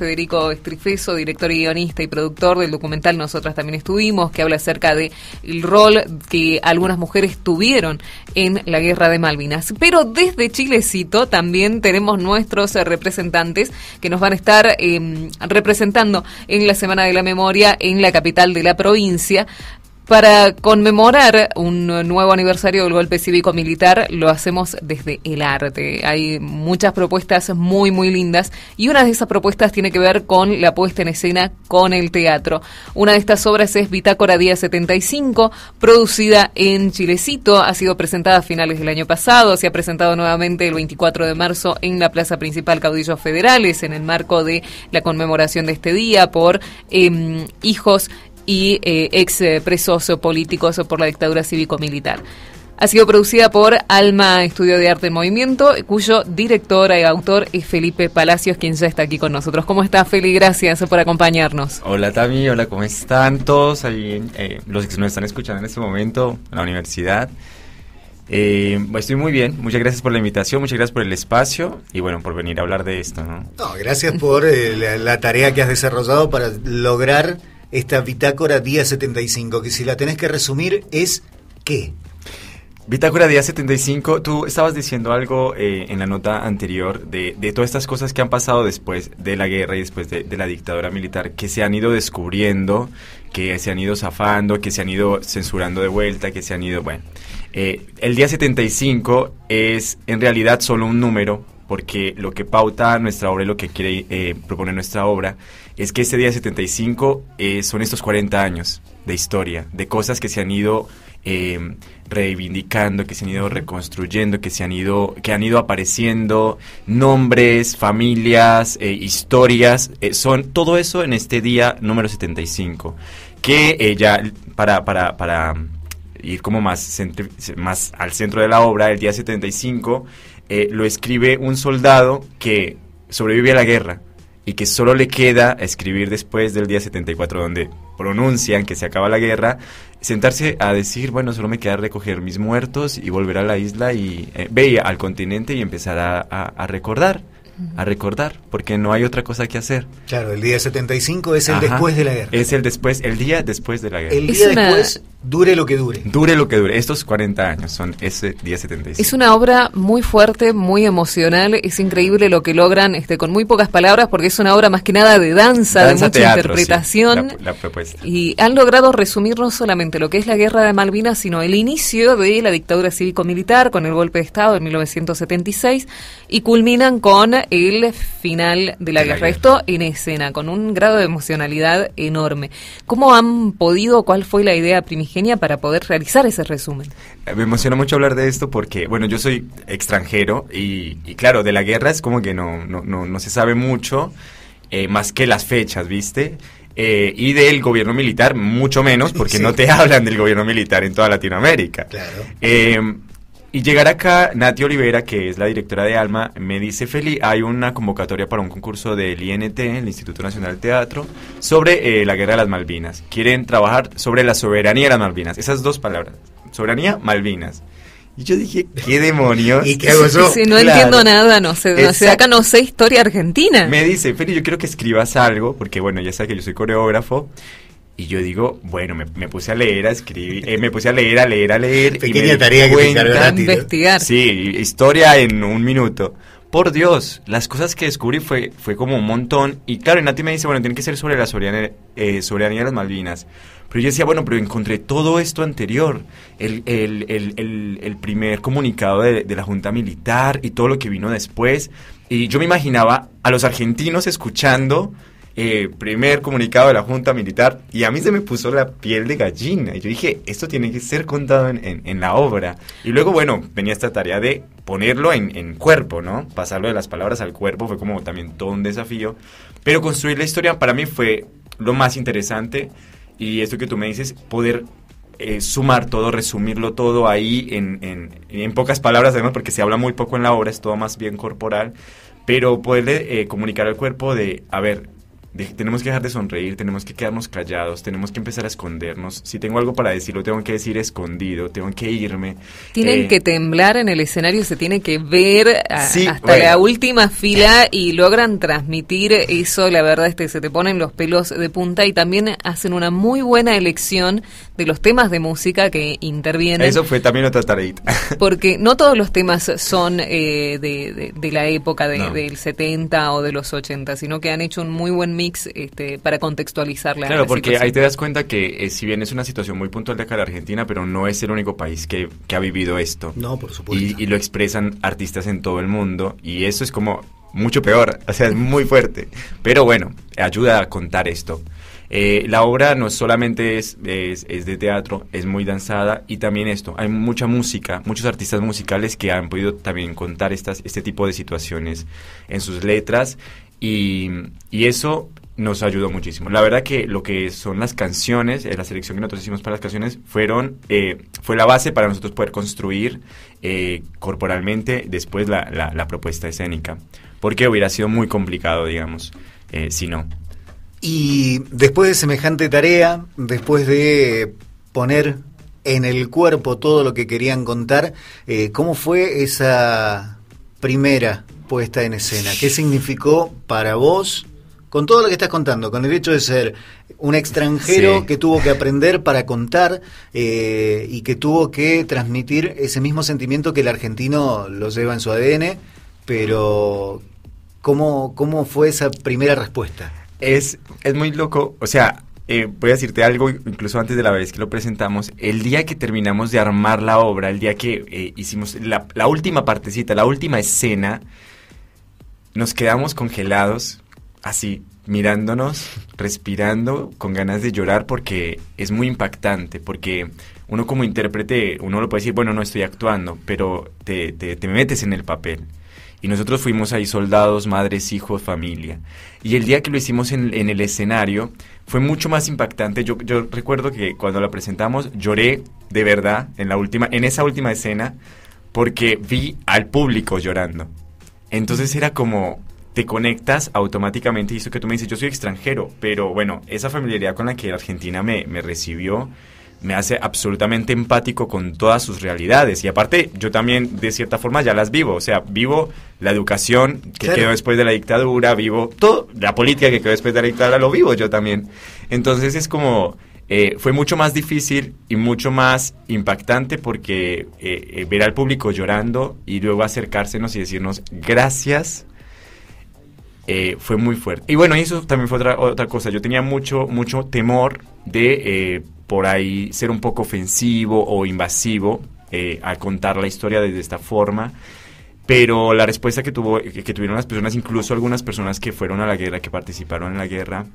Federico Estrifeso, director y guionista y productor del documental Nosotras también estuvimos, que habla acerca del el rol que algunas mujeres tuvieron en la guerra de Malvinas. Pero desde Chilecito también tenemos nuestros representantes que nos van a estar em, representando en la Semana de la Memoria en la capital de la provincia. Para conmemorar un nuevo aniversario del golpe cívico-militar, lo hacemos desde el arte. Hay muchas propuestas muy, muy lindas y una de esas propuestas tiene que ver con la puesta en escena con el teatro. Una de estas obras es Bitácora Día 75, producida en Chilecito. Ha sido presentada a finales del año pasado, se ha presentado nuevamente el 24 de marzo en la Plaza Principal Caudillos Federales, en el marco de la conmemoración de este día por em, hijos y eh, ex eh, presos políticos por la dictadura cívico-militar. Ha sido producida por Alma Estudio de Arte en Movimiento, cuyo director y autor es Felipe Palacios, quien ya está aquí con nosotros. ¿Cómo está, Feli? Gracias por acompañarnos. Hola, Tami. Hola, ¿cómo están todos? Eh, los que nos están escuchando en este momento en la universidad. Eh, estoy muy bien, muchas gracias por la invitación, muchas gracias por el espacio y bueno, por venir a hablar de esto. gracias por la, tarea que has desarrollado para lograr esta bitácora día 75, que si la tenés que resumir es ¿qué? Bitácora Día 75, tú estabas diciendo algo eh, en la nota anterior de, todas estas cosas que han pasado después de la guerra y después de, la dictadura militar, que se han ido descubriendo, que se han ido zafando, que se han ido censurando de vuelta, que se han ido, bueno. Eh, el día 75 es en realidad solo un número porque lo que pauta nuestra obra y lo que quiere eh, proponer nuestra obra es que este día 75 eh, son estos 40 años de historia, de cosas que se han ido eh, reivindicando, que se han ido reconstruyendo, que se han ido, que han ido apareciendo, nombres, familias, historias, son todo eso en este día número 75, que ya para, para, para ir como más, más al centro de la obra, el día 75 eh, lo escribe un soldado que sobrevive a la guerra y que solo le queda escribir después del día 74 donde pronuncian que se acaba la guerra, sentarse a decir, bueno, solo me queda recoger mis muertos y volver a la isla y eh, veía al continente y empezar a, recordar a recordar, porque no hay otra cosa que hacer. Claro, el día 75 es el después de la guerra. Es el después, el día después de la guerra. El día después Dure lo que dure. Dure lo que dure. Estos 40 años son ese día 1075. Es una obra muy fuerte, muy emocional. Es increíble lo que logran este, con muy pocas palabras, porque es una obra más que nada de danza, de mucha interpretación. Y han logrado resumir no solamente lo que es la guerra de Malvinas, sino el inicio de la dictadura cívico-militar con el golpe de Estado en 1976 y culminan con el final de la, guerra. Esto en escena, con un grado de emocionalidad enorme. ¿Cómo han podido? ¿Cuál fue la idea primitiva? genia para poder realizar ese resumen. Eh, me emociona mucho hablar de esto porque, bueno, yo soy extranjero y, claro, de la guerra es como que no, no, no, se sabe mucho, eh, más que las fechas, ¿viste? Eh, y del gobierno militar mucho menos, porque no te hablan del gobierno militar en toda Latinoamérica. Claro. Em, y llegar acá, Nati Olivera, que es la directora de Alma, me dice, Feli, hay una convocatoria para un concurso del INT, el Instituto Nacional de Teatro, sobre eh, la guerra de las Malvinas. Quieren trabajar sobre la soberanía de las Malvinas. Esas dos palabras, soberanía, Malvinas. Y yo dije, ¿qué demonios? ¿Y qué Si no entiendo nada, no sé, no sé, acá no sé historia argentina. Me dice, Feli, yo quiero que escribas algo, porque bueno, ya sabes que yo soy coreógrafo, y yo digo, bueno, me, puse a leer, a escribir, eh, me puse a leer, a leer, a leer. Pequeña y tarea que se investigar. Sí, historia en un minuto. Por Dios, las cosas que descubrí fue, fue como un montón. Y claro, Nati me dice, bueno, tiene que ser sobre la soberanía, eh, de las Malvinas. Pero yo decía, bueno, pero encontré todo esto anterior, el, el, el, el primer comunicado de, de, la Junta Militar y todo lo que vino después. Y yo me imaginaba a los argentinos escuchando eh, primer comunicado de la Junta Militar y a mí se me puso la piel de gallina. Y yo dije, esto tiene que ser contado en, la obra. Y luego, bueno, venía esta tarea de ponerlo en, cuerpo, ¿no? Pasarlo de las palabras al cuerpo fue como también todo un desafío. Pero construir la historia para mí fue lo más interesante y esto que tú me dices, poder... Eh, sumar todo, resumirlo todo ahí en pocas palabras, además porque se habla muy poco en la obra, es todo más bien corporal, pero poderle eh, comunicar al cuerpo de, a ver, tenemos que dejar de sonreír, tenemos que quedarnos callados, tenemos que empezar a escondernos. Si tengo algo para decir, lo tengo que decir escondido, tengo que irme. Tienen eh, que temblar en el escenario, se tiene que ver eh, hasta la última fila y logran transmitir eso. La verdad es que se te ponen los pelos de punta y también hacen una muy buena elección de los temas de música que intervienen. Eso fue también otra tarea porque no todos los temas son eh, de, la época del 70 o de los 80, sino que han hecho un muy buen este, para contextualizar la Claro, porque ahí te das cuenta que eh, si bien es una situación muy puntual de acá de Argentina, pero no es el único país que, ha vivido esto. No, por supuesto. Y, lo expresan artistas en todo el mundo y eso es como mucho peor, o sea, es muy fuerte. Pero bueno, ayuda a contar esto. Eh, la obra no solamente es, es, de teatro, es muy danzada y también esto, hay mucha música, muchos artistas musicales que han podido también contar estas, este tipo de situaciones en sus letras y, eso nos ayudó muchísimo. La verdad que lo que son las canciones, eh, la selección que nosotros hicimos para las canciones, fueron, eh, fue la base para nosotros poder construir eh, corporalmente después la, propuesta escénica. Porque hubiera sido muy complicado, digamos, si no. Y después de semejante tarea, después de poner en el cuerpo todo lo que querían contar, ¿cómo fue esa primera puesta en escena? ¿Qué significó para vos, con todo lo que estás contando, con el hecho de ser un extranjero que tuvo que aprender para contar eh, y que tuvo que transmitir ese mismo sentimiento que el argentino lo lleva en su ADN, pero ¿cómo, cómo fue esa primera respuesta? Es, es muy loco, o sea, eh, voy a decirte algo, incluso antes de la vez que lo presentamos, el día que terminamos de armar la obra, el día que eh, hicimos la, última partecita, la última escena, nos quedamos congelados, así, mirándonos, respirando, con ganas de llorar, porque es muy impactante, porque uno como intérprete, uno lo puede decir, bueno, no estoy actuando, pero te, metes en el papel. Y nosotros fuimos ahí soldados, madres, hijos, familia. Y el día que lo hicimos en, el escenario fue mucho más impactante. Yo, yo, recuerdo que cuando la presentamos lloré de verdad en, la última, en esa última escena porque vi al público llorando. Entonces era como te conectas automáticamente y eso que tú me dices, yo soy extranjero, pero bueno, esa familiaridad con la que Argentina me, me recibió me hace absolutamente empático con todas sus realidades. Y aparte, yo también, de cierta forma, ya las vivo. O sea, vivo la educación que quedó después de la dictadura, vivo todo, la política que quedó después de la dictadura, lo vivo yo también. Entonces es como, eh, fue mucho más difícil y mucho más impactante porque eh, eh, ver al público llorando y luego acercársenos y decirnos gracias fue muy fuerte. Y bueno, eso también fue otra, otra cosa. Yo tenía mucho, mucho temor de por ahí ser un poco ofensivo o invasivo al contar la historia desde esta forma pero la respuesta que tuvo que, tuvieron las personas incluso algunas personas que fueron a la guerra que participaron en la guerra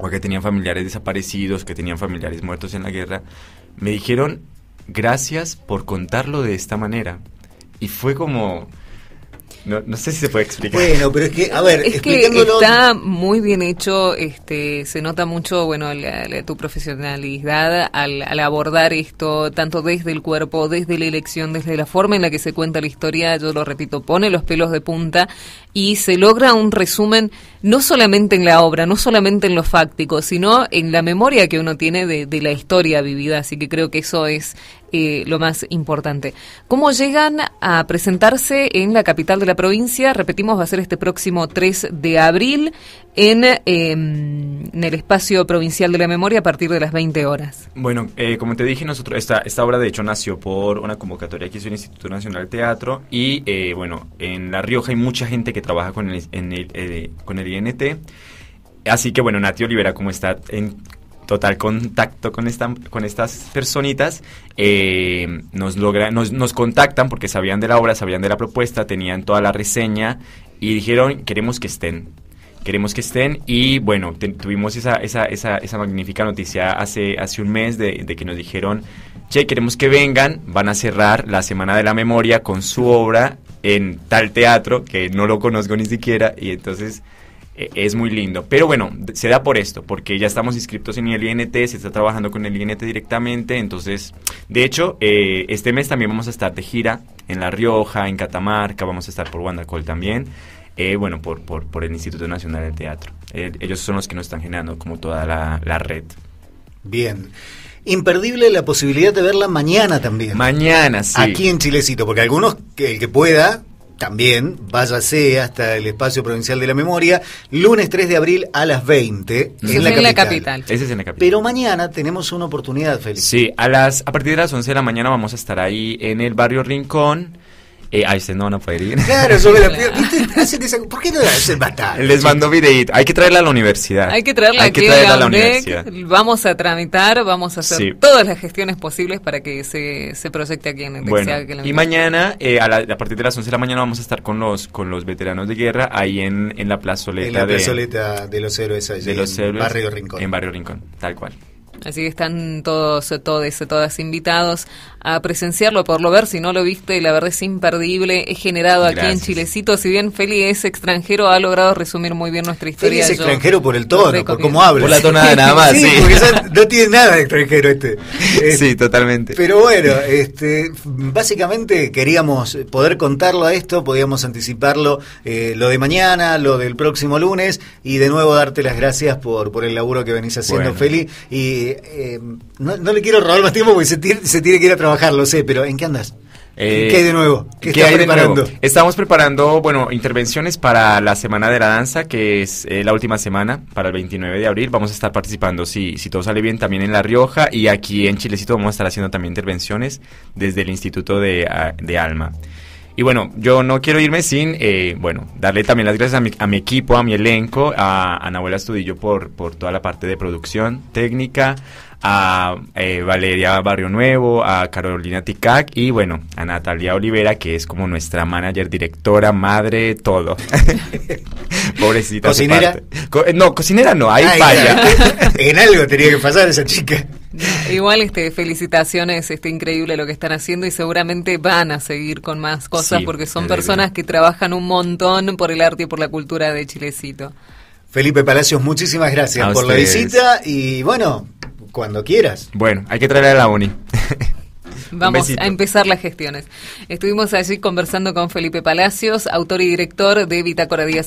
o que tenían familiares desaparecidos, que tenían familiares muertos en la guerra, me dijeron gracias por contarlo de esta manera. Y fue como, no, no, sé si se puede explicar. Bueno, pero es que, a ver, está muy bien hecho, este, se nota mucho, bueno, tu profesionalidad al, abordar esto, tanto desde el cuerpo, desde la elección, desde la forma en la que se cuenta la historia, yo lo repito, pone los pelos de punta y se logra un resumen no solamente en la obra, no solamente en lo fáctico, sino en la memoria que uno tiene de, de la historia vivida, así que creo que eso es eh, lo más importante. ¿Cómo llegan a presentarse en la capital de la provincia? Repetimos, va a ser este próximo 3 de abril em, en, el espacio provincial de la memoria a partir de las 20 horas. Bueno, eh, como te dije, nosotros esta, esta obra de hecho nació por una convocatoria que hizo el Instituto Nacional de Teatro y eh, bueno, en La Rioja hay mucha gente que trabaja con el, en con el INT. Así que bueno, Nati Olivera, ¿cómo está? total contacto con, esta, con estas personitas, eh, nos, logra, nos, nos contactan porque sabían de la obra, sabían de la propuesta, tenían toda la reseña y dijeron, queremos que estén, queremos que estén. Y bueno, tuvimos esa, esa, esa, esa, magnífica noticia hace, hace un mes de, de, que nos dijeron, che, queremos que vengan, van a cerrar la Semana de la Memoria con su obra en tal teatro que no lo conozco ni siquiera. Y entonces eh, es muy lindo. Pero bueno, se da por esto, porque ya estamos inscritos en el INT, se está trabajando con el INT directamente. Entonces, de hecho, eh, este mes también vamos a estar de gira en La Rioja, en Catamarca, vamos a estar por Wandacol también. Eh, bueno, por, por, el Instituto Nacional de Teatro. Eh, ellos son los que nos están generando como toda la, la red. Bien. Imperdible la posibilidad de verla mañana también. Mañana, sí. Aquí en Chilecito, porque algunos, que, el que pueda, también váyase hasta el espacio provincial de la memoria, lunes 3 de abril a las 20 en, la, capital. Ese es en la capital. Pero mañana tenemos una oportunidad, Félix. Sí, a, las, a partir de las 11 de la mañana vamos a estar ahí en el barrio Rincón. Eh, a no no van a ir. Claro, sobre la ¿Por qué no la hacen matar? Les mando videíto. Hay que traerla a la universidad. Hay que traerla, Hay a la universidad. Vamos a tramitar, vamos a hacer todas las gestiones posibles para que se, se proyecte aquí en el bueno, Y mañana, eh, a, la, a, partir de las 11 de la mañana, vamos a estar con los con los veteranos de guerra ahí en, en la plazoleta. En de, los héroes en Barrio Rincón. En Barrio Rincón, tal cual. Así que están todos, todos, todas invitados a presenciarlo, por lo ver, si no lo viste, la verdad es imperdible, he generado aquí en Chilecito, si bien Feli es extranjero, ha logrado resumir muy bien nuestra historia. Feli es extranjero por el tono, por cómo habla. Por la tonada nada más, sí. no tiene nada de extranjero este. Eh, sí, totalmente. Pero bueno, este, básicamente queríamos poder contarlo a esto, podíamos anticiparlo, eh, lo de mañana, lo del próximo lunes, y de nuevo darte las gracias por, por el laburo que venís haciendo, Feli, y eh, no, le quiero robar más tiempo porque se tiene, que ir a trabajar, lo sé, pero ¿en qué andas? ¿Qué eh, hay de nuevo? ¿Qué, preparando? Estamos preparando, bueno, intervenciones para la Semana de la Danza, que es eh, la última semana, para el 29 de abril. Vamos a estar participando, si, si todo sale bien, también en La Rioja y aquí en Chilecito vamos a estar haciendo también intervenciones desde el Instituto de, ah, de Alma. Y bueno, yo no quiero irme sin, eh, bueno, darle también las gracias a mi, equipo, a mi elenco, a Anabuela Estudillo por, por toda la parte de producción técnica, a eh, Valeria Barrio Nuevo, a Carolina Ticac y bueno, a Natalia Olivera, que es como nuestra manager, directora, madre, todo. Pobrecita. ¿Cocinera? Eh, no, cocinera no, ahí falla en algo tenía que pasar esa chica. Igual, este, felicitaciones, este, increíble lo que están haciendo y seguramente van a seguir con más cosas porque son personas que trabajan un montón por el arte y por la cultura de Chilecito. Felipe Palacios, muchísimas gracias por la visita y bueno, cuando quieras. Bueno, hay que traer a la uni. Vamos a empezar las gestiones. Estuvimos allí conversando con Felipe Palacios, autor y director de Bitácora Día